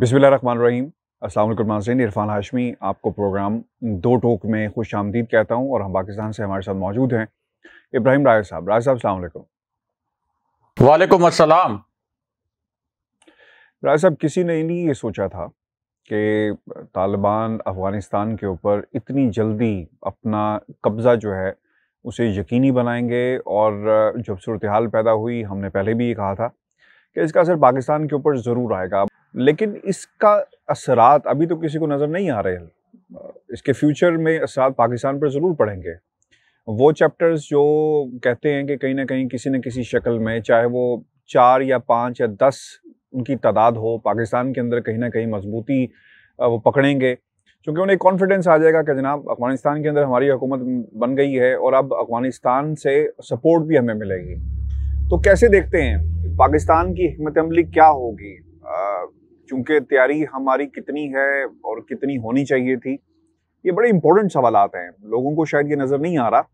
बिसमीम असल नाजीन इरफान हाशमी आपको प्रोग्राम दो टोक में खुश आमदीद कहता हूँ और हम पाकिस्तान से हमारे साथ मौजूद हैं इब्राहिम राय साहब राय साहब अलैक्म वालेकुम अस्सलाम राय साहब किसी ने नहीं ये सोचा था कि तालिबान अफ़गानिस्तान के ऊपर इतनी जल्दी अपना कब्ज़ा जो है उसे यकीनी बनाएंगे और जब सूरत हाल पैदा हुई हमने पहले भी ये कहा था कि इसका असर पाकिस्तान के ऊपर ज़रूर आएगा लेकिन इसका असरात अभी तो किसी को नज़र नहीं आ रहे हैं इसके फ्यूचर में असरात पाकिस्तान पर ज़रूर पड़ेंगे वो चैप्टर्स जो कहते हैं कि कहीं ना कहीं किसी न किसी शक्ल में चाहे वो चार या पाँच या दस उनकी तादाद हो पाकिस्तान के अंदर कहीं ना कहीं मजबूती वो पकड़ेंगे क्योंकि उन्हें कॉन्फिडेंस आ जाएगा कि जनाब अफगानिस्तान के अंदर हमारी हुकूमत बन गई है और अब अफगानिस्तान से सपोर्ट भी हमें मिलेगी तो कैसे देखते हैं पाकिस्तान की हमत अमली क्या होगी चूंकि तैयारी हमारी कितनी है और कितनी होनी चाहिए थी ये बड़े इंपॉर्टेंट सवाल आते हैं लोगों को शायद ये नज़र नहीं आ रहा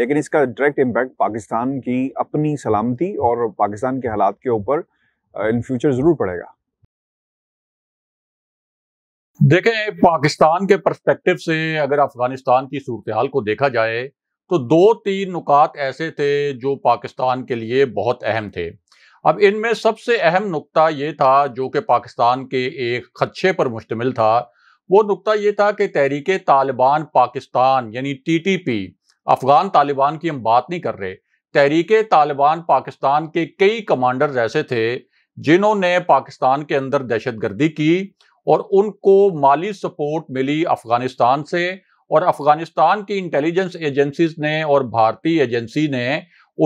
लेकिन इसका डायरेक्ट इम्पैक्ट पाकिस्तान की अपनी सलामती और पाकिस्तान के हालात के ऊपर इन फ्यूचर ज़रूर पड़ेगा देखें पाकिस्तान के परस्पेक्टिव से अगर अफगानिस्तान की सूरत हाल को देखा जाए तो दो तीन नुकात ऐसे थे जो पाकिस्तान के लिए बहुत अहम थे अब इनमें सबसे अहम नुकता ये था जो कि पाकिस्तान के एक खदशे पर मुश्तमिल था वो नुकता ये था कि तहरीक तालिबान पाकिस्तान यानी T T P Afghan Taliban की हम बात नहीं कर रहे तहरीक तालिबान पाकिस्तान के कई कमांडर्स ऐसे थे जिन्होंने पाकिस्तान के अंदर दहशत गर्दी की और उनको माली सपोर्ट मिली अफगानिस्तान से और अफगानिस्तान की इंटेलिजेंस एजेंसीज ने और भारतीय एजेंसी ने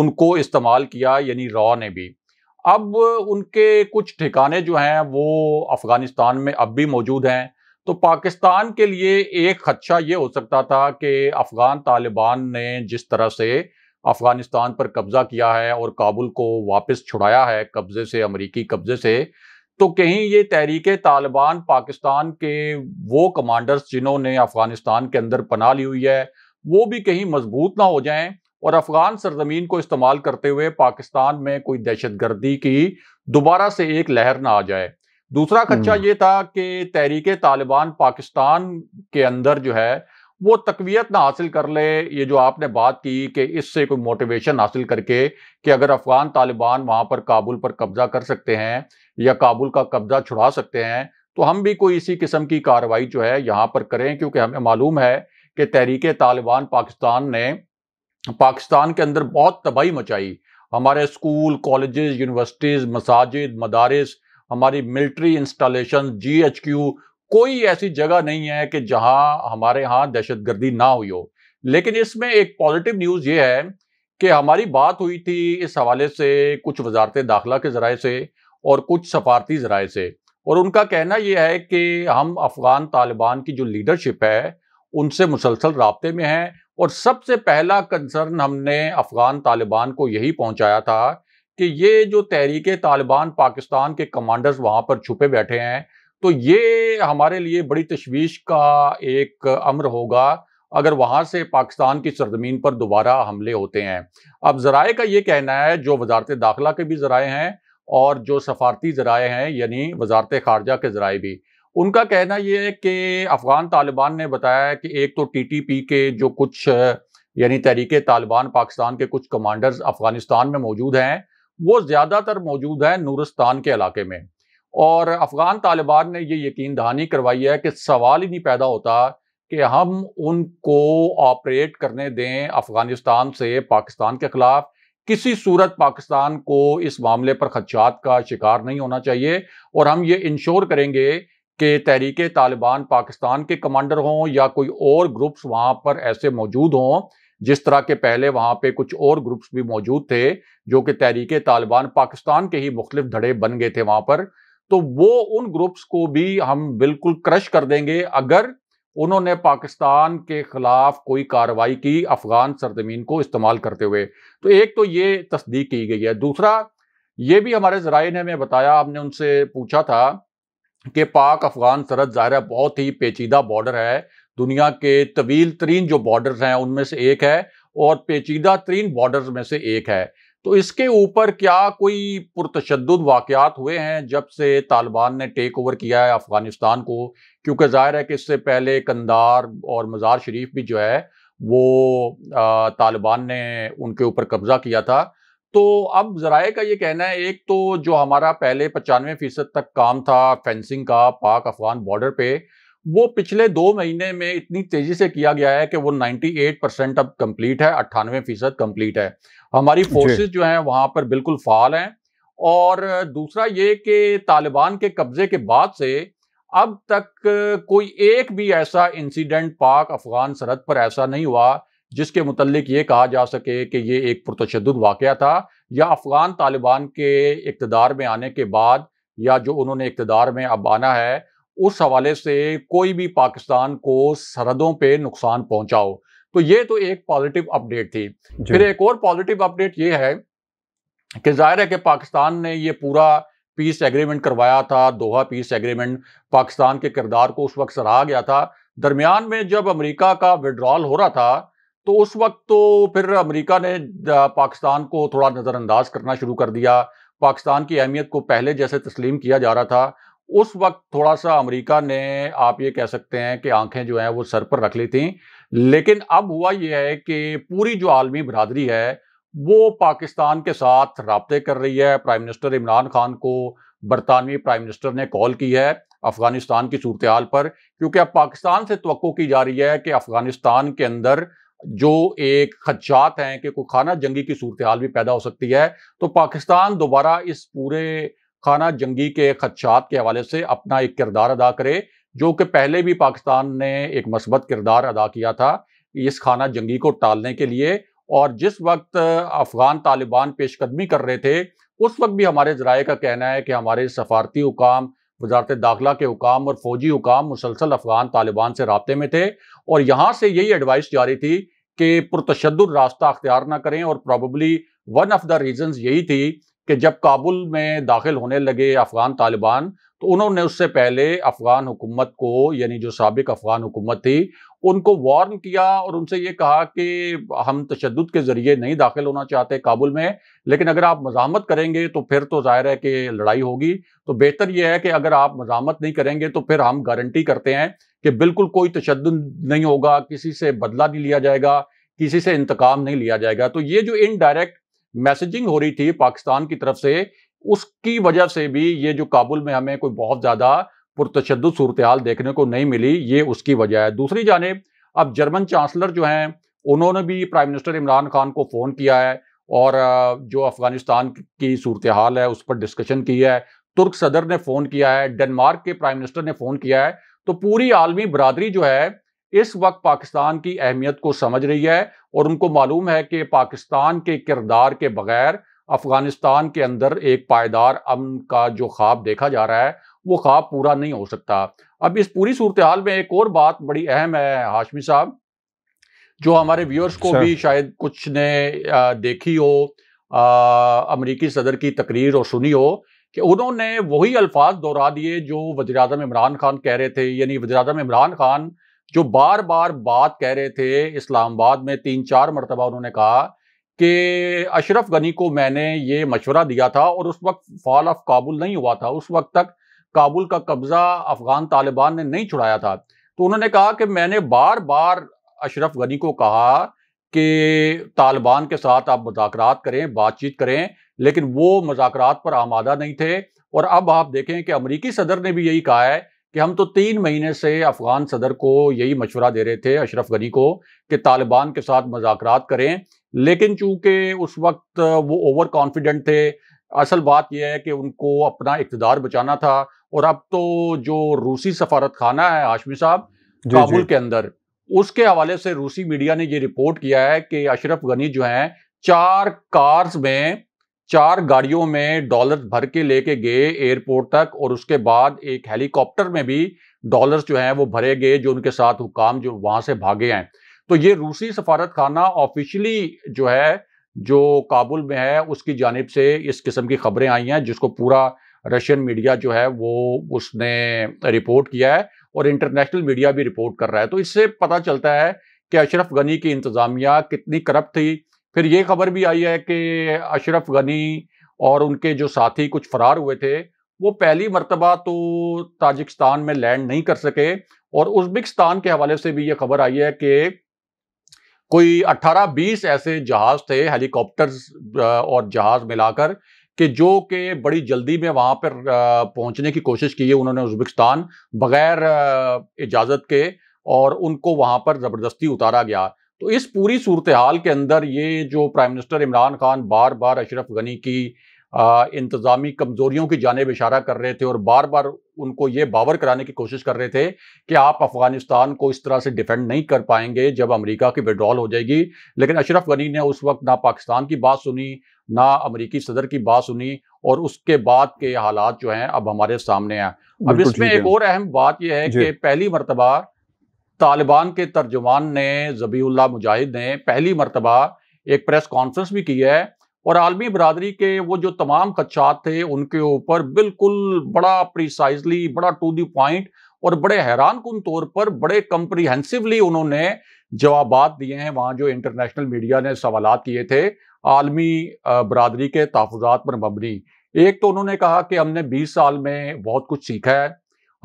उनको इस्तेमाल किया यानी रॉ ने भी अब उनके कुछ ठिकाने जो हैं वो अफगानिस्तान में अब भी मौजूद हैं तो पाकिस्तान के लिए एक खदशा ये हो सकता था कि अफगान तालिबान ने जिस तरह से अफगानिस्तान पर कब्जा किया है और काबुल को वापस छुड़ाया है कब्जे से अमरीकी कब्जे से तो कहीं ये तहरीक तालिबान पाकिस्तान के वो कमांडर्स जिन्होंने अफगानिस्तान के अंदर पना ली हुई है वो भी कहीं मजबूत ना हो जाएं और अफगान सरजमीन को इस्तेमाल करते हुए पाकिस्तान में कोई दहशत गर्दी की दोबारा से एक लहर ना आ जाए दूसरा खर्चा हम्म। ये था कि तहरीक तालिबान पाकिस्तान के अंदर जो है वो तकवीत ना हासिल कर ले ये जो आपने बात की कि इससे कोई मोटिवेशन हासिल करके कि अगर अफगान तालिबान वहाँ पर काबुल पर कब्जा कर सकते हैं या काबुल का कब्जा छुड़ा सकते हैं तो हम भी कोई इसी किस्म की कार्रवाई जो है यहाँ पर करें क्योंकि हमें मालूम है कि तहरीक तालिबान पाकिस्तान ने पाकिस्तान के अंदर बहुत तबाही मचाई हमारे स्कूल कॉलेजेस यूनिवर्सिटीज़ मसाजिद मदारस हमारी military installation G H Q कोई ऐसी जगह नहीं है कि जहां हमारे यहाँ दहशत गर्दी ना हुई हो लेकिन इसमें एक पॉजिटिव न्यूज़ ये है कि हमारी बात हुई थी इस हवाले से कुछ वजारत दाखिला के ज़राए से और कुछ सफारती ज़राए से और उनका कहना यह है कि हम अफ़गान तालिबान की जो लीडरशिप है उनसे मुसलसल रबते में हैं और सबसे पहला कंसर्न हमने अफगान तालिबान को यही पहुंचाया था कि ये जो तहरीक तालिबान पाकिस्तान के कमांडर्स वहां पर छुपे बैठे हैं तो ये हमारे लिए बड़ी तशवीश का एक अम्र होगा अगर वहां से पाकिस्तान की सरजमीन पर दोबारा हमले होते हैं अब जराए का ये कहना है जो वजारत दाखिला के भी जराए हैं और जो सफारती जराए हैं यानी वजारत खारजा के जराए भी उनका कहना यह है कि अफगान तालिबान ने बताया कि एक तो टीटीपी के जो कुछ यानी तहरीके तालिबान पाकिस्तान के कुछ कमांडर्स अफगानिस्तान में मौजूद हैं वो ज़्यादातर मौजूद हैं नूरस्तान के इलाके में और अफगान तालिबान ने ये यकीन दहानी करवाई है कि सवाल ही नहीं पैदा होता कि हम उनको ऑपरेट करने दें अफगानिस्तान से पाकिस्तान के ख़िलाफ़ किसी सूरत पाकिस्तान को इस मामले पर खदशात का शिकार नहीं होना चाहिए और हम ये इंश्योर करेंगे कि तहरीक तालिबान पाकिस्तान के कमांडर हों या कोई और ग्रुप्स वहाँ पर ऐसे मौजूद हों जिस तरह के पहले वहाँ पे कुछ और ग्रुप्स भी मौजूद थे जो कि तहरीक तालिबान पाकिस्तान के ही मुख्तफ धड़े बन गए थे वहाँ पर तो वो उन ग्रुप्स को भी हम बिल्कुल क्रश कर देंगे अगर उन्होंने पाकिस्तान के खिलाफ कोई कार्रवाई की अफगान सरजमीन को इस्तेमाल करते हुए तो एक तो ये तस्दीक की गई है दूसरा ये भी हमारे जराये ने हमें बताया हमने उनसे पूछा था कि पाक अफगान सरहद ज़ाहिर है बहुत ही पेचीदा बॉर्डर है दुनिया के तवील तरीन जो बॉर्डर हैं उनमें से एक है और पेचीदा तरीन बॉर्डर में से एक है तो इसके ऊपर क्या कोई पुरतशद वाक़ात हुए हैं जब से तालिबान ने टेक ओवर किया है अफ़गानिस्तान को क्योंकि ज़ाहिर है कि इससे पहले कंदार और मज़ार शरीफ भी जो है वो तालिबान ने उनके ऊपर कब्ज़ा किया था तो अब जराए का ये कहना है एक तो जो हमारा पहले पचानवे फीसद तक काम था फेंसिंग का पाक अफगान बॉर्डर पे वो पिछले दो महीने में इतनी तेजी से किया गया है कि वो 98 परसेंट अब कंप्लीट है अट्ठानवे फीसद कंप्लीट है हमारी फोर्सेस जो हैं वहां पर बिल्कुल फाल हैं और दूसरा ये कि तालिबान के कब्जे के बाद से अब तक कोई एक भी ऐसा इंसिडेंट पाक अफगान सरहद पर ऐसा नहीं हुआ जिसके मुतलिक ये कहा जा सके कि ये एक पुरतशद वाक़ था या अफ़गान तालिबान के इकतदार में आने के बाद या जो उन्होंने इकतदार में अब आना है उस हवाले से कोई भी पाकिस्तान को सरहदों पर नुकसान पहुँचाओ तो ये तो एक पॉजिटिव अपडेट थी फिर एक और पॉजिटिव अपडेट ये है कि जाहिर है कि पाकिस्तान ने ये पूरा पीस एग्रीमेंट करवाया था दोहा पीस एग्रीमेंट पाकिस्तान के किरदार को उस वक्त सराहा गया था दरमियान में जब अमेरिका का विड्रॉल हो रहा था तो उस वक्त तो फिर अमेरिका ने पाकिस्तान को थोड़ा नज़रअंदाज करना शुरू कर दिया पाकिस्तान की अहमियत को पहले जैसे तस्लीम किया जा रहा था उस वक्त थोड़ा सा अमेरिका ने आप ये कह सकते हैं कि आंखें जो हैं वो सर पर रख ली थी लेकिन अब हुआ यह है कि पूरी जो आलमी बरदरी है वो पाकिस्तान के साथ रबते कर रही है प्राइम मिनिस्टर इमरान खान को बरतानवी प्राइम मिनिस्टर ने कॉल की है अफगानिस्तान की सूरत हाल पर क्योंकि अब पाकिस्तान से तो की जा रही है कि अफगानिस्तान के अंदर जो एक खदशात हैं कि कोई खाना जंगी की सूरत हाल भी पैदा हो सकती है तो पाकिस्तान दोबारा इस पूरे खाना जंगी के खदशात के हवाले से अपना एक किरदार अदा करे जो कि पहले भी पाकिस्तान ने एक मस्बत किरदार अदा किया था इस खाना जंगी को टालने के लिए और जिस वक्त अफगान तालिबान पेशकदमी कर रहे थे उस वक्त भी हमारे जराए का कहना है कि हमारे सफारती हुकाम वजारत दाखिला के हुकाम और फौजी हुकाम मुसलसल अफगान तालिबान से रबते में थे और यहाँ से यही एडवाइस जारी थी कि पुरतशद रास्ता अख्तियार ना करें और probably one of the reason यही थी कि जब काबुल में दाखिल होने लगे अफगान तालिबान तो उन्होंने उससे पहले अफगान हुकूमत को यानी जो सबक अफगान हुकूमत थी उनको वार्न किया और उनसे ये कहा कि हम तशद के ज़रिए नहीं दाखिल होना चाहते काबुल में लेकिन अगर आप मजामत करेंगे तो फिर तो ज़ाहिर है कि लड़ाई होगी तो बेहतर यह है कि अगर आप मजामत नहीं करेंगे तो फिर हम गारंटी करते हैं कि बिल्कुल कोई तशद नहीं होगा किसी से बदला नहीं लिया जाएगा किसी से इंतकाम नहीं लिया जाएगा तो ये जो इनडायरेक्ट मैसेजिंग हो रही थी पाकिस्तान की तरफ से उसकी वजह से भी ये जो काबुल में हमें कोई बहुत ज़्यादा पुरतशद सूरत हाल देखने को नहीं मिली ये उसकी वजह है दूसरी जानब अब जर्मन चांसलर जो हैं उन्होंने भी प्राइम मिनिस्टर इमरान खान को फ़ोन किया है और जो अफ़गानिस्तान की सूरत हाल है उस पर डिस्कशन की है तुर्क सदर ने फ़ोन किया है डेनमार्क के प्राइम मिनिस्टर ने फ़ोन किया है तो पूरी आलमी बरदरी जो है इस वक्त पाकिस्तान की अहमियत को समझ रही है और उनको मालूम है कि पाकिस्तान के किरदार के बगैर अफगानिस्तान के अंदर एक पायदार अमन का जो ख्वाब देखा जा रहा है वो ख्वाब पूरा नहीं हो सकता अब इस पूरी सूरत हाल में एक और बात बड़ी अहम है हाशमी साहब जो हमारे व्यूअर्स को अच्छा। भी शायद कुछ ने देखी हो अमरीकी सदर की तकरीर और सुनी हो कि उन्होंने वही अल्फाज दोहरा दिए जो वजी अजम इमरान खान कह रहे थे यानी वजी अजम इमरान खान जो बार बार बात कह रहे थे इस्लामाबाद में तीन चार मरतबा उन्होंने कहा कि अशरफ गनी को मैंने ये मशवरा दिया था और उस वक्त फॉल ऑफ काबुल नहीं हुआ था उस वक्त तक काबुल का कब्जा अफगान तालिबान ने नहीं छुड़ाया था तो उन्होंने कहा कि मैंने बार बार अशरफ गनी को कहा कि तालिबान के साथ आप मजाक करें बातचीत करें लेकिन वो मजाक पर आमादा नहीं थे और अब आप देखें कि अमरीकी सदर ने भी यही कहा है कि हम तो तीन महीने से अफगान सदर को यही मशवरा दे रहे थे अशरफ गनी को कि तालिबान के साथ मजाक करें लेकिन चूंकि उस वक्त वो ओवर कॉन्फिडेंट थे असल बात यह है कि उनको अपना इकतदार बचाना था और अब तो जो रूसी सफारत खाना है हाशमी साहब काबुल के अंदर उसके हवाले से रूसी मीडिया ने ये रिपोर्ट किया है कि अशरफ गनी जो हैं चार कार्स में चार गाड़ियों में डॉलर भर के लेके गए एयरपोर्ट तक और उसके बाद एक हेलीकॉप्टर में भी डॉलर्स जो हैं वो भरे गए जो उनके साथ हुकाम जो वहां से भागे हैं तो ये रूसी सफारत खाना ऑफिशियली जो है जो काबुल में है उसकी जानब से इस किस्म की खबरें आई हैं जिसको पूरा रशियन मीडिया जो है वो उसने रिपोर्ट किया है और इंटरनेशनल मीडिया भी रिपोर्ट कर रहा है तो इससे पता चलता है कि अशरफ गनी की इंतज़ामिया कितनी करप्ट थी फिर ये खबर भी आई है कि अशरफ गनी और उनके जो साथी कुछ फरार हुए थे वो पहली मरतबा तो ताजिकस्तान में लैंड नहीं कर सके और उजबिकस्तान के हवाले से भी ये खबर आई है कि कोई 18-20 ऐसे जहाज थे हेलीकॉप्टर्स और जहाज मिलाकर कि जो कि बड़ी जल्दी में वहाँ पर पहुँचने की कोशिश की है उन्होंने उज्बेकिस्तान बगैर इजाज़त के और उनको वहाँ पर ज़बरदस्ती उतारा गया तो इस पूरी सूरत हाल के अंदर ये जो प्राइम मिनिस्टर इमरान खान बार बार अशरफ गनी की इंतज़ामी कमज़ोरियों की जानब इशारा कर रहे थे और बार बार उनको ये बावर कराने की कोशिश कर रहे थे कि आप अफगानिस्तान को इस तरह से डिफेंड नहीं कर पाएंगे जब अमेरिका की विड्रॉल हो जाएगी लेकिन अशरफ गनी ने उस वक्त ना पाकिस्तान की बात सुनी ना अमरीकी सदर की बात सुनी और उसके बाद के हालात जो हैं अब हमारे सामने हैं अब इसमें एक और अहम बात यह है कि पहली मरतबा तालिबान के तर्जुमान ने जबी मुजाहिद ने पहली मरतबा एक प्रेस कॉन्फ्रेंस भी की है और आलमी बरदरी के वो जो तमाम खदशात थे उनके ऊपर बिल्कुल बड़ा प्रिसाइजली बड़ा टू दी पॉइंट और बड़े हैरान कन तौर पर बड़े कंप्रीहेंसिवली उन्होंने जवाब दिए हैं वहाँ जो इंटरनेशनल मीडिया ने सवाल किए थे आलमी बरदरी के तहफात पर मबनी एक तो उन्होंने कहा कि हमने 20 साल में बहुत कुछ सीखा है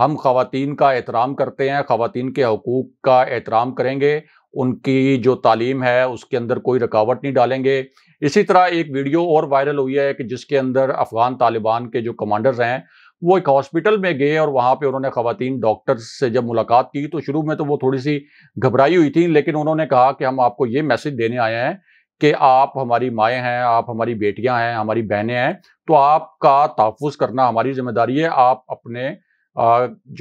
हम खातन का एहतराम करते हैं खातन के हकूक़ का एहतराम करेंगे उनकी जो तालीम है उसके अंदर कोई रुकावट नहीं डालेंगे इसी तरह एक वीडियो और वायरल हुई है कि जिसके अंदर अफगान तालिबान के जो कमांडर्स हैं वो एक हॉस्पिटल में गए और वहाँ पे उन्होंने खातन डॉक्टर्स से जब मुलाकात की तो शुरू में तो वो थोड़ी सी घबराई हुई थी लेकिन उन्होंने कहा कि हम आपको ये मैसेज देने आए हैं कि आप हमारी माएँ हैं आप हमारी बेटियाँ हैं हमारी बहनें हैं तो आपका तहफ़ करना हमारी जिम्मेदारी है आप अपने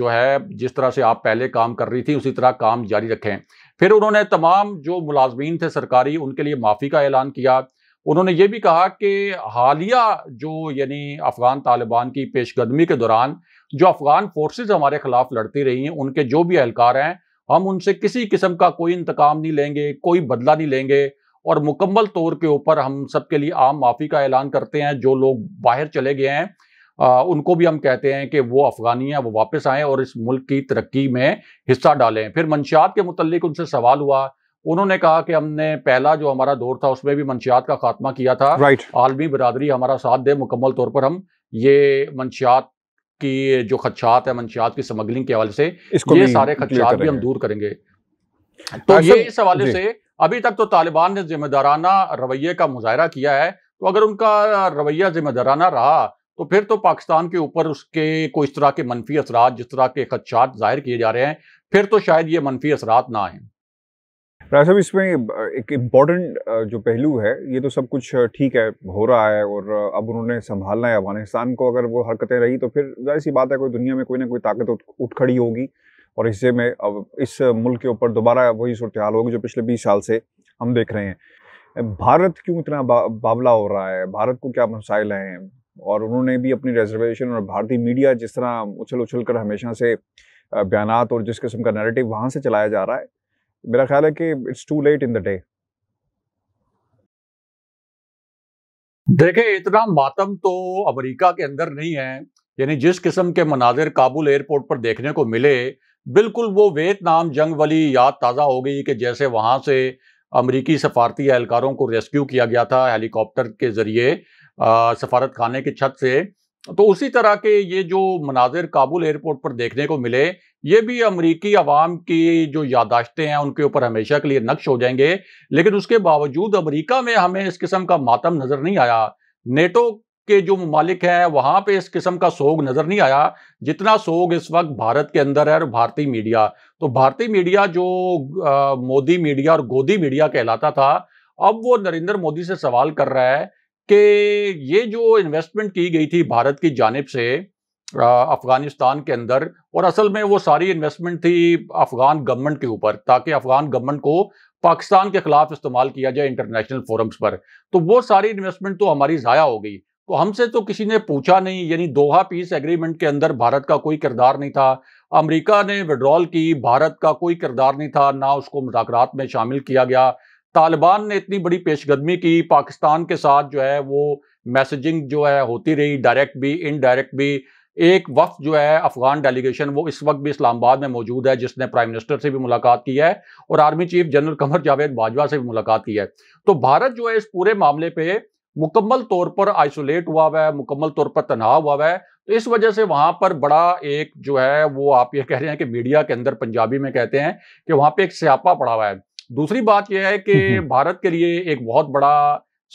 जो है जिस तरह से आप पहले काम कर रही थी उसी तरह काम जारी रखें फिर उन्होंने तमाम जो मुलाजमीन थे सरकारी उनके लिए माफ़ी का ऐलान किया उन्होंने ये भी कहा कि हालिया जो यानी अफगान तालिबान की पेशकदमी के दौरान जो अफगान फोर्सेज हमारे खिलाफ लड़ती रही हैं उनके जो भी एहलकार हैं हम उनसे किसी किस्म का कोई इंतकाम नहीं लेंगे कोई बदला नहीं लेंगे और मुकम्मल तौर के ऊपर हम सबके लिए आम माफ़ी का ऐलान करते हैं जो लोग बाहर चले गए हैं आ, उनको भी हम कहते हैं कि वो अफगानी हैं वो वापस आएँ और इस मुल्क की तरक्की में हिस्सा डालें फिर मंशात के मुतलिक उनसे सवाल हुआ उन्होंने कहा कि हमने पहला जो हमारा दौर था उसमें भी मंशियात का खात्मा किया था राइट आलमी बरदरी हमारा साथ दे मुकम्मल तौर पर हम ये मंशियात की जो खदशात है मंशियात की स्मगलिंग के हवाले से ये सारे खदशात भी हम दूर करेंगे तो ये इस हवाले से अभी तक तो तालिबान ने जिम्मेदाराना रवैये का मुजाहरा किया है तो अगर उनका रवैया जिम्मेदाराना रहा तो फिर तो पाकिस्तान के ऊपर उसके को इस तरह के मनफी असरात जिस तरह के खदशात जाहिर किए जा रहे हैं फिर तो शायद ये मनफी असरात ना आए राय साहब इसमें एक इम्पॉर्टेंट जो पहलू है ये तो सब कुछ ठीक है हो रहा है और अब उन्होंने संभालना है अफगानिस्तान को अगर वो हरकतें रही तो फिर जाहिर सी बात है कोई दुनिया में कोई ना कोई ताकत उठ खड़ी होगी और इससे में अब इस मुल्क के ऊपर दोबारा वही सूरत हाल होगी जो पिछले बीस साल से हम देख रहे हैं भारत क्यों इतना बावला हो रहा है भारत को क्या मसाइल हैं और उन्होंने भी अपनी रिजर्वेशन और भारतीय मीडिया जिस तरह उछल उछल कर हमेशा से बयान और जिस किस्म का नैरेटिव वहाँ से चलाया जा रहा है मेरा ख्याल है कि it's too late in the day देखे इतना मातम तो अमेरिका के अंदर नहीं है यानी जिस किस्म के मनाजिर काबुल एयरपोर्ट पर देखने को मिले बिल्कुल वो वियतनाम जंग वाली याद ताज़ा हो गई कि जैसे वहाँ से अमरीकी सफारती एहलकारों को रेस्क्यू किया गया था हेलीकॉप्टर के ज़रिए सफारत खाने की छत से तो उसी तरह के ये जो मनाजिर काबुल एयरपोर्ट पर देखने को मिले ये भी अमरीकी आवाम की जो यादाश्तें हैं उनके ऊपर हमेशा के लिए नक्श हो जाएंगे लेकिन उसके बावजूद अमरीका में हमें इस किस्म का मातम नज़र नहीं आया नेटो के जो ममालिक हैं वहाँ पे इस किस्म का सोग नज़र नहीं आया जितना सोग इस वक्त भारत के अंदर है और भारतीय मीडिया तो भारतीय मीडिया जो मोदी मीडिया और गोदी मीडिया कहलाता था अब वो नरेंद्र मोदी से सवाल कर रहा है कि ये जो इन्वेस्टमेंट की गई थी भारत की जानब से अफगानिस्तान के अंदर और असल में वो सारी इन्वेस्टमेंट थी अफगान गवर्नमेंट के ऊपर ताकि अफगान गवर्नमेंट को पाकिस्तान के खिलाफ इस्तेमाल किया जाए इंटरनेशनल फोरम्स पर तो वो सारी इन्वेस्टमेंट तो हमारी ज़ाया हो गई तो हमसे तो किसी ने पूछा नहीं यानी दोहा पीस एग्रीमेंट के अंदर भारत का कोई किरदार नहीं था अमेरिका ने विड्रॉल की भारत का कोई किरदार नहीं था ना उसको मुजाकर में शामिल किया गया तालिबान ने इतनी बड़ी पेशकदमी की पाकिस्तान के साथ जो है वो मैसेजिंग जो है होती रही डायरेक्ट भी इनडायरेक्ट भी एक वक्त जो है अफगान डेलीगेशन वो इस वक्त भी इस्लामाबाद में मौजूद है जिसने प्राइम मिनिस्टर से भी मुलाकात की है और army chief general Qamar Javed Bajwa से भी मुलाकात की है तो भारत जो है इस पूरे मामले पे मुकम्मल तौर पर आइसोलेट हुआ हुआ है मुकम्मल तौर पर तनाव हुआ हुआ है तो इस वजह से वहां पर बड़ा एक जो है वो आप ये कह रहे हैं कि मीडिया के अंदर पंजाबी में कहते हैं कि वहां पर एक स्यापा पड़ा हुआ है दूसरी बात यह है कि भारत के लिए एक बहुत बड़ा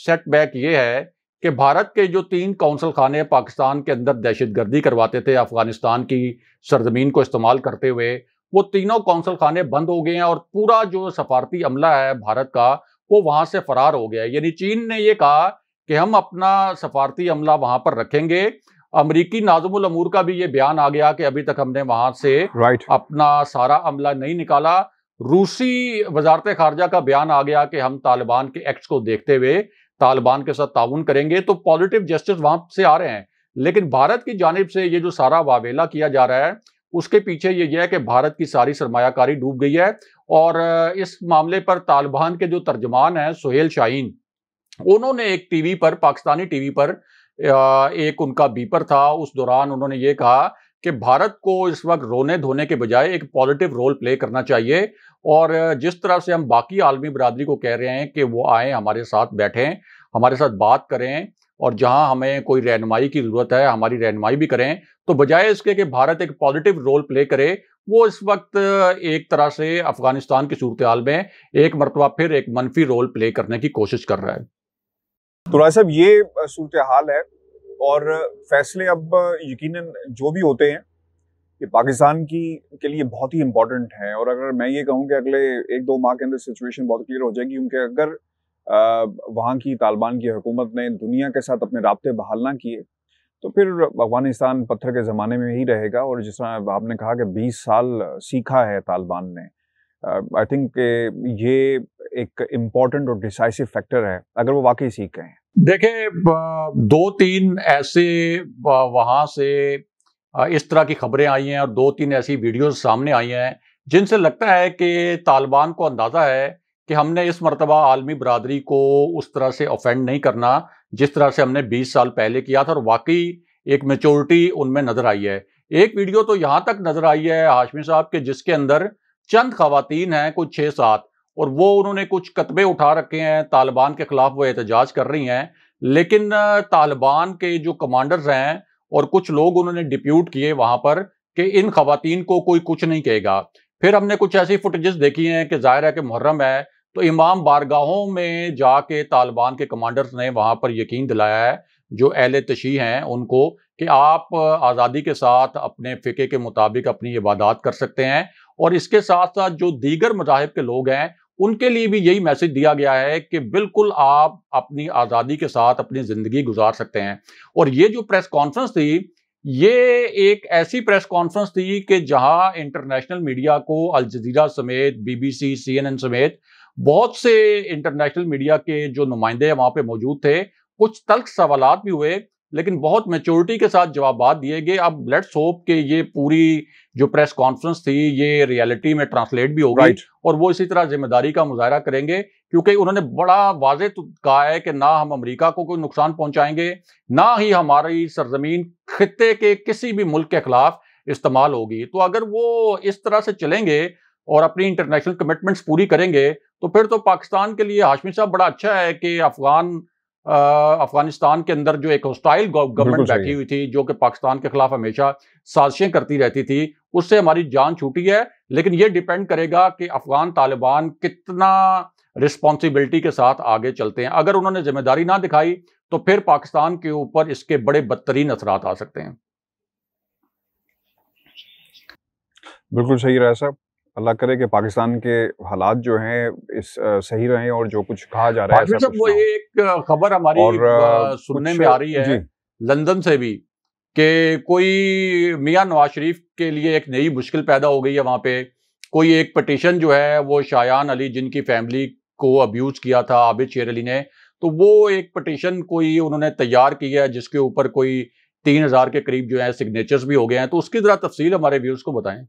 सेटबैक ये है कि भारत के जो तीन काउंसिल खाने पाकिस्तान के अंदर दहशत गर्दी करवाते थे अफगानिस्तान की सरजमीन को इस्तेमाल करते हुए वो तीनों काउंसिल खाने बंद हो गए हैं और पूरा जो सफारती अमला है भारत का वो वहाँ से फरार हो गया है यानी चीन ने ये कहा कि हम अपना सफारती अमला वहाँ पर रखेंगे अमरीकी नाजमुल अमूर का भी ये बयान आ गया कि अभी तक हमने वहाँ से right. अपना सारा अमला नहीं निकाला रूसी वजारत खारजा का बयान आ गया कि हम तालिबान के एक्ट्स को देखते हुए तालिबान के साथ ताउन करेंगे तो पॉजिटिव जस्टिस वहां से आ रहे हैं लेकिन भारत की जानब से ये जो सारा वावेला किया जा रहा है उसके पीछे ये यह है कि भारत की सारी सरमाकारी डूब गई है और इस मामले पर तालिबान के जो तर्जमान हैं सुहेल शाहीन उन्होंने एक टीवी पर पाकिस्तानी टीवी पर एक उनका बीपर था उस दौरान उन्होंने ये कहा कि भारत को इस वक्त रोने धोने के बजाय एक पॉजिटिव रोल प्ले करना चाहिए और जिस तरह से हम बाकी आलमी बरदरी को कह रहे हैं कि वो आएँ हमारे साथ बैठें हमारे साथ बात करें और जहां हमें कोई रहनमाई की ज़रूरत है हमारी रहनमाई भी करें तो बजाय इसके कि भारत एक पॉजिटिव रोल प्ले करे वो इस वक्त एक तरह से अफगानिस्तान की सूरत हाल में एक मरतबा फिर एक मनफी रोल प्ले करने की कोशिश कर रहा है तो साहब ये सूरत हाल है और फैसले अब यकीनन जो भी होते हैं ये पाकिस्तान की के लिए बहुत ही इम्पोर्टेंट है और अगर मैं ये कहूँ कि अगले एक दो माह के अंदर सिचुएशन बहुत क्लियर हो जाएगी क्योंकि अगर वहाँ की तालिबान की हुकूमत ने दुनिया के साथ अपने रबते बहाल ना किए तो फिर अफगानिस्तान पत्थर के ज़माने में ही रहेगा और जिस तरह आपने कहा कि बीस साल सीखा है तालिबान ने आई थिंक ये एक इम्पॉर्टेंट और डिसाइसिव फैक्टर है अगर वो वाकई सीख गए देखें दो तीन ऐसे वहाँ से इस तरह की खबरें आई हैं और दो तीन ऐसी वीडियोज़ सामने आई हैं जिनसे लगता है कि तालिबान को अंदाज़ा है कि हमने इस मरतबा आलमी बरदरी को उस तरह से ऑफेंड नहीं करना जिस तरह से हमने 20 साल पहले किया था और वाकई एक मेचोरिटी उनमें नज़र आई है एक वीडियो तो यहाँ तक नज़र आई है हाशमी साहब के जिसके अंदर चंद खातन हैं कुछ छः सात और वो उन्होंने कुछ कतबे उठा रखे हैं तालिबान के ख़िलाफ़ वो एहतजाज कर रही हैं लेकिन तालिबान के जो कमांडर्स हैं और कुछ लोग उन्होंने डिप्यूट किए वहां पर कि इन खातन को कोई कुछ नहीं कहेगा फिर हमने कुछ ऐसी फुटेजेस देखी हैं कि जाहिर है कि मुहर्रम है तो इमाम बारगाहों में जाके तालिबान के कमांडर्स ने वहां पर यकीन दिलाया है जो अहल तशी हैं उनको कि आप आज़ादी के साथ अपने फ़िके के मुताबिक अपनी इबादत कर सकते हैं और इसके साथ साथ जो दीगर मजाहब के लोग हैं उनके लिए भी यही मैसेज दिया गया है कि बिल्कुल आप अपनी आज़ादी के साथ अपनी ज़िंदगी गुजार सकते हैं और ये जो प्रेस कॉन्फ्रेंस थी ये एक ऐसी प्रेस कॉन्फ्रेंस थी कि जहां इंटरनेशनल मीडिया को अल जजीरा समेत बीबीसी सीएनएन समेत बहुत से इंटरनेशनल मीडिया के जो नुमाइंदे वहां पे मौजूद थे कुछ तल्ख सवाल भी हुए लेकिन बहुत मेच्योरिटी के साथ जवाब दिए गए अब लेट्स होप कि ये पूरी जो प्रेस कॉन्फ्रेंस थी ये रियलिटी में ट्रांसलेट भी होगा right. और वो इसी तरह जिम्मेदारी का मुजाहरा करेंगे क्योंकि उन्होंने बड़ा वाज तो कहा है कि ना हम अमरीका को कोई नुकसान पहुंचाएंगे ना ही हमारी सरजमीन खत्े के किसी भी मुल्क के खिलाफ इस्तेमाल होगी तो अगर वो इस तरह से चलेंगे और अपनी इंटरनेशनल कमिटमेंट्स पूरी करेंगे तो फिर तो पाकिस्तान के लिए हाशमी साहब बड़ा अच्छा है कि अफगान अफगानिस्तान के अंदर जो एक हॉस्टाइल गवर्नमेंट बैठी हुई थी जो कि पाकिस्तान के खिलाफ हमेशा साजिशें करती रहती थी उससे हमारी जान छूटी है लेकिन ये डिपेंड करेगा कि अफगान तालिबान कितना रिस्पॉन्सिबिलिटी के साथ आगे चलते हैं अगर उन्होंने जिम्मेदारी ना दिखाई तो फिर पाकिस्तान के ऊपर इसके बड़े बदतरीन असरा आ सकते हैं बिल्कुल सही रहा साहब अल्लाह करे कि पाकिस्तान के हालात जो हैं इस सही रहें और जो कुछ कहा जा रहा है वो एक खबर हमारी और, सुनने में आ रही है लंदन से भी कि कोई मियां नवाज शरीफ के लिए एक नई मुश्किल पैदा हो गई है वहाँ पे कोई एक पटिशन जो है वो शायान अली जिनकी फैमिली को अब्यूज किया था आबिद शेर अली ने तो वो एक पटिशन कोई उन्होंने तैयार किया है जिसके ऊपर कोई तीन हजार के करीब जो है सिग्नेचर्स भी हो गए हैं तो उसकी ज़रा तफसील हमारे व्यूज़ को बताएं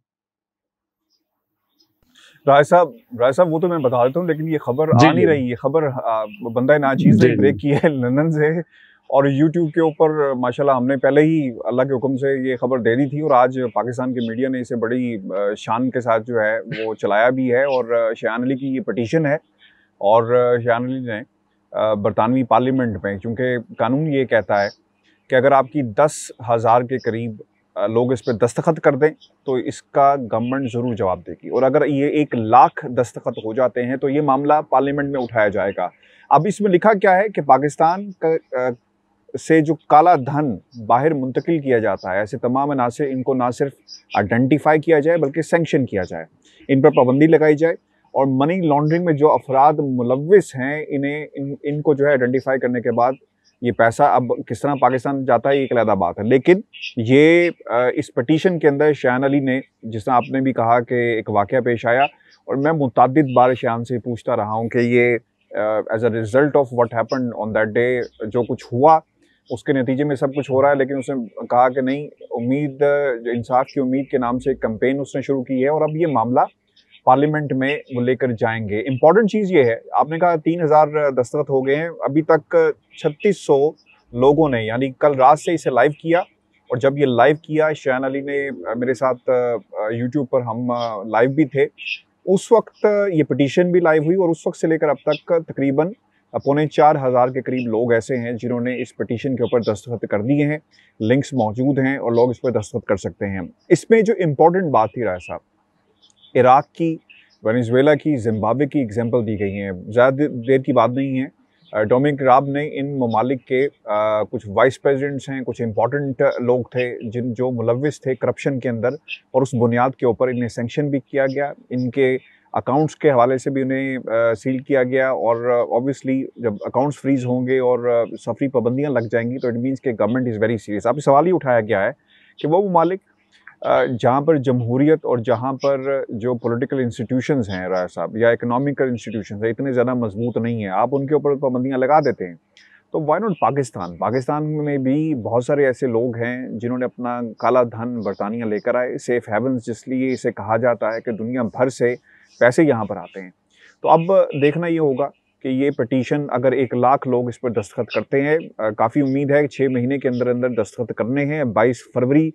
राय साहब राय साहब वो तो मैं बता देता हूँ लेकिन ये खबर आ नहीं रही ये खबर बंदा नाजीज ने ब्रेक की है लंदन से और यूट्यूब के ऊपर माशाल्लाह हमने पहले ही अल्लाह के हुक्म से ये खबर दे दी थी और आज पाकिस्तान के मीडिया ने इसे बड़ी शान के साथ जो है वो चलाया भी है और शयान अली की ये पटिशन है और शयान अली ने बरतानवी पार्लियामेंट में क्योंकि कानून ये कहता है कि अगर आपकी दस हज़ार के करीब लोग इस पर दस्तखत कर दें तो इसका गवर्नमेंट ज़रूर जवाब देगी और अगर ये एक लाख दस्तखत हो जाते हैं तो ये मामला पार्लियामेंट में उठाया जाएगा अब इसमें लिखा क्या है कि पाकिस्तान का से जो काला धन बाहर मुंतकिल किया जाता है ऐसे तमाम अनासर इनको ना सिर्फ आइडेंटिफाई किया जाए बल्कि सेंक्शन किया जाए इन पर पाबंदी लगाई जाए और मनी लॉन्ड्रिंग में जो अफराद मुलविस हैं इन्हें इन इनको जो है आइडेंटिफाई करने के बाद ये पैसा अब किस तरह पाकिस्तान जाता है ये एक अलहदा बात है लेकिन ये इस पटिशन के अंदर शाहन अली ने जिस तरह आपने भी कहा कि एक वाक़ पेश आया और मैं मुतद बार शाहान से पूछता रहा हूँ कि ये as a result of what happen on that day जो कुछ हुआ उसके नतीजे में सब कुछ हो रहा है लेकिन उसने कहा कि नहीं उम्मीद इंसाफ की उम्मीद के नाम से एक कंपेन उसने शुरू की है और अब ये मामला पार्लियामेंट में वो लेकर जाएंगे इम्पोर्टेंट चीज़ ये है आपने कहा तीन हज़ार दस्तखत हो गए हैं अभी तक छत्तीस सौ लोगों ने यानी कल रात से इसे लाइव किया और जब ये लाइव किया शैन अली ने मेरे साथ यूट्यूब पर हम लाइव भी थे उस वक्त ये पटिशन भी लाइव हुई और उस वक्त से लेकर अब तक तकरीबन पौने चार हज़ार के करीब लोग ऐसे हैं जिन्होंने इस पटिशन के ऊपर दस्तखत कर दिए हैं लिंक्स मौजूद हैं और लोग इस पर दस्तखत कर सकते हैं इसमें जो इम्पोर्टेंट बात थी राय साहब इराक़ की वनजवेला की जिम्बाबे की एग्जाम्पल दी गई हैं ज़्यादा देर की बात नहीं है डोमिनिक राब ने इन ममालिक के आ, कुछ वाइस प्रेसिडेंट्स हैं कुछ इंपॉर्टेंट लोग थे जिन जो मुलविस थे करप्शन के अंदर और उस बुनियाद के ऊपर इन्हें सेंक्शन भी किया गया इनके अकाउंट्स के हवाले से भी उन्हें सील किया गया और ऑब्वियसली जब अकाउंट्स फ्रीज होंगे और सफरी पाबंदियाँ लग जाएंगी तो इट मीनस के गवर्नमेंट इज़ वेरी सीरियस अभी सवाल ही उठाया गया है कि वो ममालिक जहाँ पर जमहूरीत और जहाँ पर जो पोलिटिकल इंस्टीट्यूशन हैं राय साहब या इकनॉमिकल इंस्टीट्यूशन है इतने ज़्यादा मजबूत नहीं हैं आप उनके ऊपर पाबंदियाँ लगा देते हैं तो वाई नॉट पाकिस्तान पाकिस्तान में भी बहुत सारे ऐसे लोग हैं जिन्होंने अपना काला धन बरतानिया लेकर आए सेफ हेवंस जिसलिए इसे कहा जाता है कि दुनिया भर से पैसे यहाँ पर आते हैं तो अब देखना ये होगा कि ये पटिशन अगर एक लाख लोग इस पर दस्तखत करते हैं काफ़ी उम्मीद है कि छः महीने के अंदर अंदर दस्तखत करने हैं बाईस फरवरी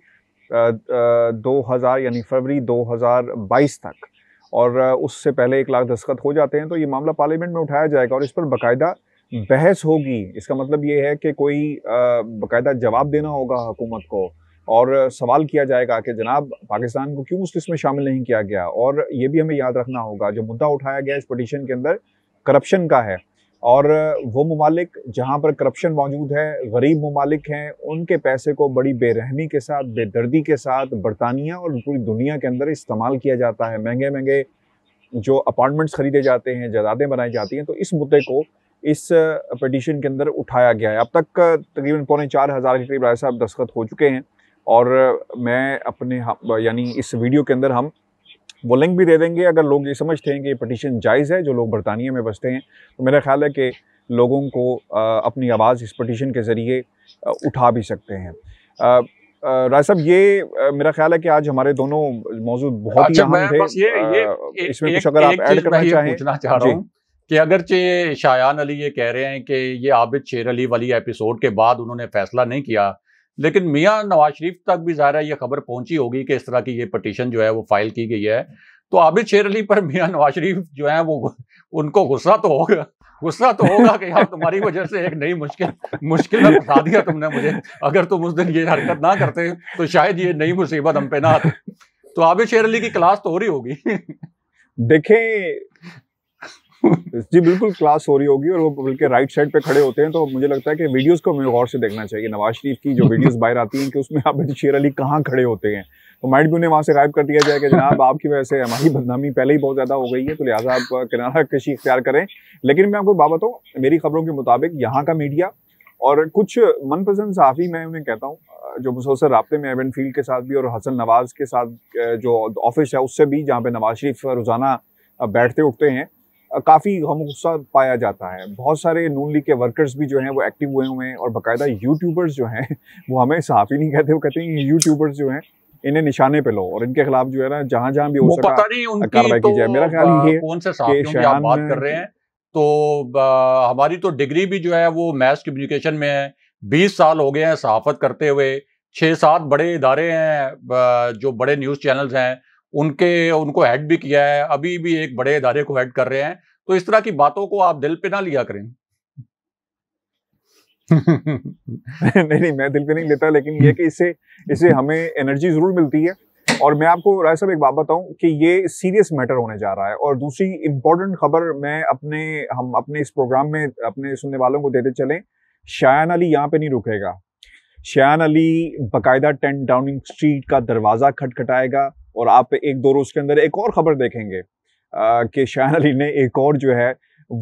2000 यानी फरवरी 2022 तक और उससे पहले एक लाख दस्खत हो जाते हैं तो ये मामला पार्लियामेंट में उठाया जाएगा और इस पर बाकायदा बहस होगी इसका मतलब ये है कि कोई बाकायदा जवाब देना होगा हुकूमत को और सवाल किया जाएगा कि जनाब पाकिस्तान को क्यों उस लिस्ट में शामिल नहीं किया गया और ये भी हमें याद रखना होगा जो मुद्दा उठाया गया इस पटिशन के अंदर करप्शन का है और वो ममालिक जहाँ पर करप्शन मौजूद है गरीब ममालिक हैं उनके पैसे को बड़ी बेरहमी के साथ बेदर्दी के साथ बरतानिया और पूरी दुनिया के अंदर इस्तेमाल किया जाता है महंगे महंगे जो अपार्टमेंट्स खरीदे जाते हैं जदादें बनाई जाती हैं तो इस मुद्दे को इस पटिशन के अंदर उठाया गया है अब तक तकरीबन पौने चार हज़ार के करीब राय साहब दस्खत हो चुके हैं और मैं अपने यानी इस वीडियो के अंदर हम वो लिंक भी दे देंगे अगर लोग ये समझते हैं कि ये पटिशन जायज़ है जो लोग बरतानिया में बसते हैं तो मेरा ख्याल है कि लोगों को अपनी आवाज़ इस पटिशन के ज़रिए उठा भी सकते हैं राय साहब ये मेरा ख्याल है कि आज हमारे दोनों मौजूद बहुत ही अच्छा, अहम थे इसमें कुछ अगर आप ऐड करना चाहें कि अगर चे शायान अली ये कह रहे हैं कि ये आबिद शेर अली वाली एपिसोड के बाद उन्होंने फैसला नहीं किया लेकिन मियाँ नवाज शरीफ तक भी ज़ाहिर है ये खबर पहुंची होगी कि इस तरह की ये पटिशन जो है वो फाइल की गई है तो आबिद शेर अली पर मियाँ नवाज शरीफ जो है वो उनको गुस्सा तो होगा गुस्सा तो होगा कि यार तुम्हारी वजह से एक नई मुश्किल मुश्किल बता दिया तुमने मुझे अगर तुम उस दिन ये हरकत ना करते तो शायद ये नई मुसीबत हम पे ना आती तो आबिद शेर अली की क्लास तो हो रही होगी देखें जी बिल्कुल क्लास हो रही होगी और वो बल्कि राइट साइड पे खड़े होते हैं तो मुझे लगता है कि वीडियोस को हमें गौर से देखना चाहिए नवाज शरीफ की जो वीडियोस बाहर आती हैं कि उसमें आप शेर अली कहाँ खड़े होते हैं तो माइंड भी उन्हें वहाँ से गायब कर दिया जाए कि जनाब आपकी वजह से हमारी बदनामी पहले ही बहुत ज़्यादा हो गई है तो लिहाजा आप किनारा कृषि इख्तियार करें लेकिन मैं आपको बात बताऊँ मेरी खबरों के मुताबिक यहाँ का मीडिया और कुछ मनपसंद साफ़ी मैं उन्हें कहता हूँ जो मुसलसर रबते में एवन फील्ड के साथ भी और हसन नवाज़ के साथ जो ऑफिस है उससे भी जहाँ पर नवाज शरीफ रोज़ाना बैठते उठते हैं काफ़ी हम गुस्सा पाया जाता है बहुत सारे नून लीग के वर्कर्स भी जो हैं वो एक्टिव हुए हुए हैं और बाकायदा यूट्यूबर्स जो हैं वो हमें साफ ही नहीं कहते वो कहते हैं यूट्यूबर्स जो हैं इन्हें निशाने पे लो और इनके खिलाफ जो है ना जहां जहाँ भी हो सका कार्रवाई की जाए मेरा ख्याल तो, ये कौन से आप बात कर रहे हैं तो हमारी तो डिग्री भी जो है वो मैथ कम्युनिकेशन में है बीस साल हो गए हैं सहाफत करते हुए छः सात बड़े इदारे हैं जो बड़े न्यूज़ चैनल्स हैं उनके उनको हेड भी किया है अभी भी एक बड़े इदारे को हेड कर रहे हैं तो इस तरह की बातों को आप दिल पे ना लिया करें नहीं नहीं मैं दिल पे नहीं लेता लेकिन ये कि इससे इससे हमें एनर्जी जरूर मिलती है और मैं आपको राय साहब एक बात बताऊं कि ये सीरियस मैटर होने जा रहा है और दूसरी इम्पोर्टेंट खबर मैं अपने हम अपने इस प्रोग्राम में अपने सुनने वालों को देते चलें शायन अली यहाँ पे नहीं रुकेगा शायन अली बाकायदा टेंट डाउनिंग स्ट्रीट का दरवाज़ा खटखटाएगा और आप एक दो रोज़ के अंदर एक और ख़बर देखेंगे कि शाहन अली ने एक और जो है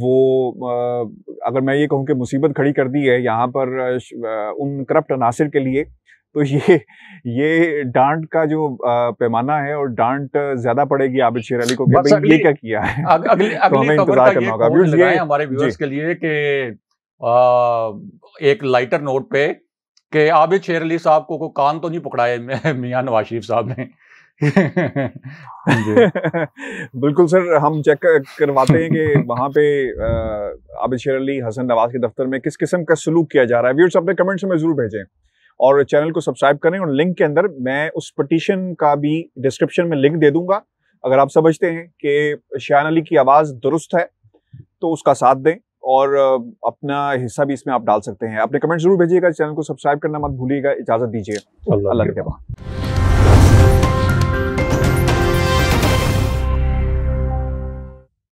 वो आ, अगर मैं ये कहूँ कि मुसीबत खड़ी कर दी है यहाँ पर आ, उन करप्ट अनासर के लिए तो ये ये डांट का जो पैमाना है और डांट ज्यादा पड़ेगी आबिद शेर अली को कि ये क्या किया है अग, अगली, तो अगली तो हमें इंतजार करना होगा हमारे व्यूअर्स के लिए कि एक लाइटर नोट पे कि आबिद शेर अली साहब को, को कान तो नहीं पकड़ाया मियां नवाज शरीफ साहब ने बिल्कुल सर हम चेक करवाते हैं कि वहाँ पे आबिद शेर अली हसन नवाज के दफ्तर में किस किस्म का सलूक किया जा रहा है व्यूअर्स अपने कमेंट्स में ज़रूर भेजें और चैनल को सब्सक्राइब करें और लिंक के अंदर मैं उस पटिशन का भी डिस्क्रिप्शन में लिंक दे दूंगा अगर आप समझते हैं कि शान अली की आवाज़ दुरुस्त है तो उसका साथ दें और अपना हिस्सा भी इसमें आप डाल सकते हैं अपने कमेंट जरूर भेजिएगा चैनल को सब्सक्राइब करना मत भूलिएगा इजाज़त दीजिए अल्लाह के बाद